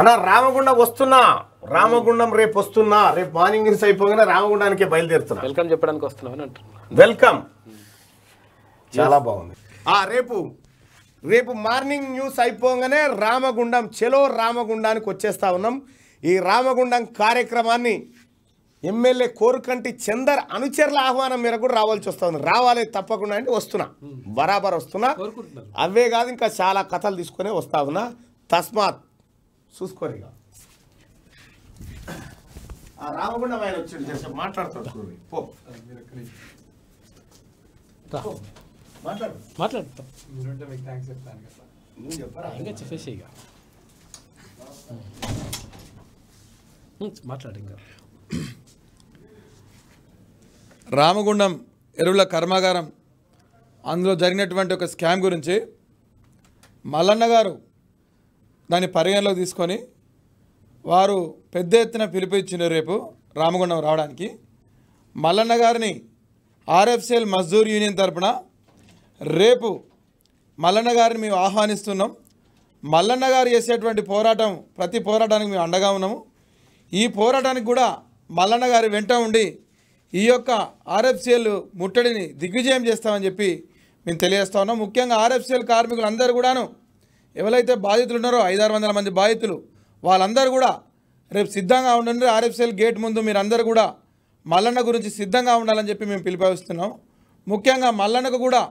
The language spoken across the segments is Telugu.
అన్న రామగుండం వస్తున్నా రామగుండం రేపు వస్తున్నా రేపు మార్నింగ్ న్యూస్ అయిపోగానే రామగుండానికి బయలుదేరుతున్నా వెల్కమ్ చెప్పడానికి వస్తున్నామని అంటున్నా వెల్కమ్ చాలా బాగుంది రేపు రేపు మార్నింగ్ న్యూస్ అయిపోగానే రామగుండం చెలో రామగుండానికి వచ్చేస్తా ఉన్నాం ఈ రామగుండం కార్యక్రమాన్ని ఎమ్మెల్యే కోరుకంటి చందర్ అనుచరుల ఆహ్వానం మేరకు కూడా రావాల్సి వస్తుంది రావాలి తప్పకుండా అంటే వస్తున్నా hmm. బరాబర్ వస్తున్నా అవే కాదు ఇంకా చాలా కథలు తీసుకునే వస్తా ఉన్నా తస్మాత్ చూసుకోరు ఇక ఆ రామగుండం ఆయన వచ్చాడు చేస్తే మాట్లాడతాడు పో మాట్లాడు చెప్పేసి ఇక మాట్లాడు ఇంకా రామగుండం ఎరువుల కర్మాగారం అందులో జరిగినటువంటి ఒక స్కామ్ గురించి మల్లన్న గారు దాన్ని పరిగణలోకి తీసుకొని వారు పెద్ద ఎత్తున పిలిపించిన రేపు రామగుండం రావడానికి మల్లన్న గారిని ఆర్ఎఫ్సిఎల్ మజ్దూర్ యూనియన్ తరపున రేపు మల్లన్న గారిని మేము ఆహ్వానిస్తున్నాం మల్లన్న గారు చేసేటువంటి పోరాటం ప్రతి పోరాటానికి మేము అండగా ఉన్నాము ఈ పోరాటానికి కూడా మల్లన్న గారి వెంట ఉండి ఈ యొక్క ఆర్ఎఫ్సిఎల్ ముట్టడిని దిగ్విజయం చేస్తామని చెప్పి మేము తెలియజేస్తా ఉన్నాం ముఖ్యంగా ఆర్ఎఫ్సిఎల్ కార్మికులందరూ కూడాను ఎవరైతే బాధితులు ఉన్నారో ఐదారు వందల మంది బాధితులు వాళ్ళందరూ కూడా రేపు సిద్ధంగా ఉండండి ఆర్ఎఫ్సిఎల్ గేట్ ముందు మీరందరూ కూడా మల్లన్న గురించి సిద్ధంగా ఉండాలని చెప్పి మేము పిలిపిస్తున్నాం ముఖ్యంగా మల్లన్నకు కూడా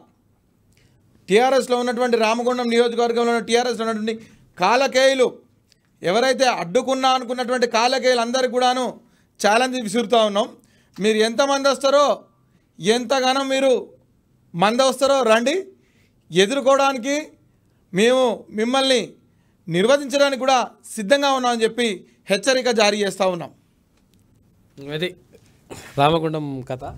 టీఆర్ఎస్లో ఉన్నటువంటి రామగుండం నియోజకవర్గంలో ఉన్న టీఆర్ఎస్లో ఉన్నటువంటి కాలకేయులు ఎవరైతే అడ్డుకున్నా అనుకున్నటువంటి కాలకేయులు అందరికీ కూడాను ఛాలెంజ్ విసురుతూ ఉన్నాం మీరు ఎంతమంది వస్తారో ఎంతగానో మీరు మంద వస్తారో రండి ఎదుర్కోవడానికి మేము మిమ్మల్ని నిర్వహించడానికి కూడా సిద్ధంగా ఉన్నామని చెప్పి హెచ్చరిక జారీ చేస్తూ ఉన్నాం ఇది రామగుండం కథ